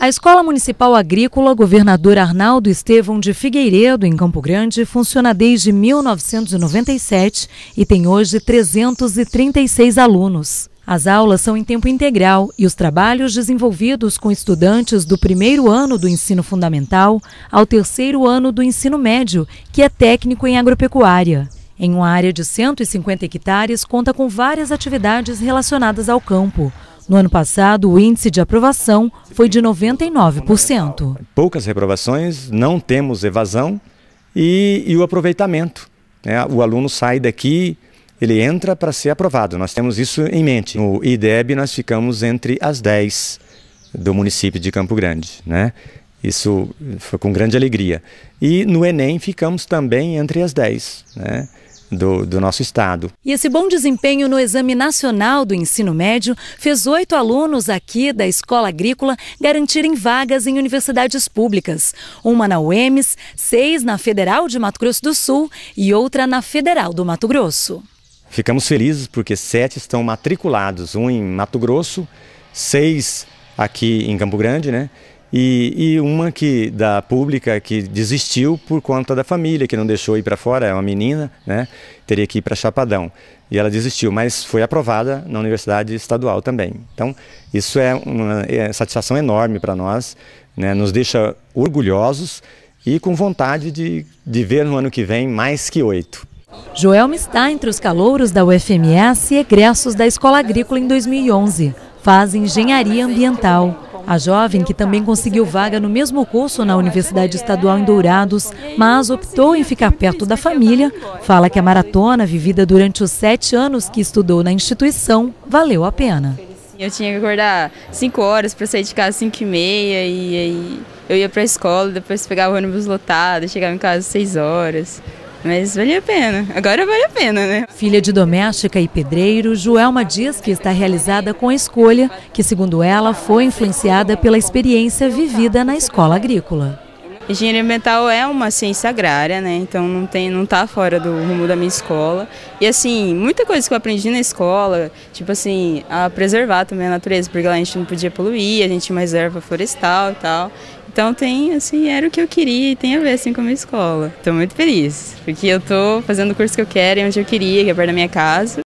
A Escola Municipal Agrícola Governador Arnaldo Estevão de Figueiredo, em Campo Grande, funciona desde 1997 e tem hoje 336 alunos. As aulas são em tempo integral e os trabalhos desenvolvidos com estudantes do primeiro ano do ensino fundamental ao terceiro ano do ensino médio, que é técnico em agropecuária. Em uma área de 150 hectares, conta com várias atividades relacionadas ao campo no ano passado, o índice de aprovação foi de 99%. Poucas reprovações, não temos evasão e, e o aproveitamento. Né? O aluno sai daqui, ele entra para ser aprovado. Nós temos isso em mente. No IDEB, nós ficamos entre as 10 do município de Campo Grande. Né? Isso foi com grande alegria. E no Enem, ficamos também entre as 10. Né? do, do, nosso estado. E esse bom desempenho no Exame Nacional do Ensino Médio fez oito alunos aqui da Escola Agrícola garantirem vagas em universidades públicas, uma na UEMES, seis na Federal de Mato Grosso do Sul e outra na Federal do Mato Grosso. Ficamos felizes porque sete estão matriculados, um em Mato Grosso, seis aqui em Campo Grande, né? E, e, uma que da pública que desistiu por conta da família, que não deixou ir para fora, é uma menina, né? Teria que ir para Chapadão. E ela desistiu, mas foi aprovada na universidade estadual também. Então, isso é uma é satisfação enorme para nós, né? Nos deixa orgulhosos e com vontade de, de ver no ano que vem mais que oito. Joelma está entre os calouros da UFMS e egressos da Escola Agrícola em 2011. Faz engenharia ambiental. A jovem, que também conseguiu vaga no mesmo curso na Universidade Estadual em Dourados, mas optou em ficar perto da família, fala que a maratona vivida durante os sete anos que estudou na instituição valeu a pena. Eu tinha que acordar 5 horas para sair de casa 5 e meia e aí eu ia para a escola, depois pegava o ônibus lotado, chegava em casa 6 horas. Mas vale a pena. Agora vale a pena, né? Filha de doméstica e pedreiro, Joelma diz que está realizada com a escolha, que segundo ela foi influenciada pela experiência vivida na escola agrícola. Engenharia ambiental é uma ciência agrária, né? Então não tem, não está fora do rumo da minha escola. E assim, muita coisa que eu aprendi na escola, tipo assim, a preservar também a natureza, porque lá a gente não podia poluir, a gente tinha uma reserva florestal e tal. Então tem, assim, era o que eu queria e tem a ver, assim, com a minha escola. Estou muito feliz, porque eu estou fazendo o curso que eu quero e onde eu queria, que é perto da minha casa.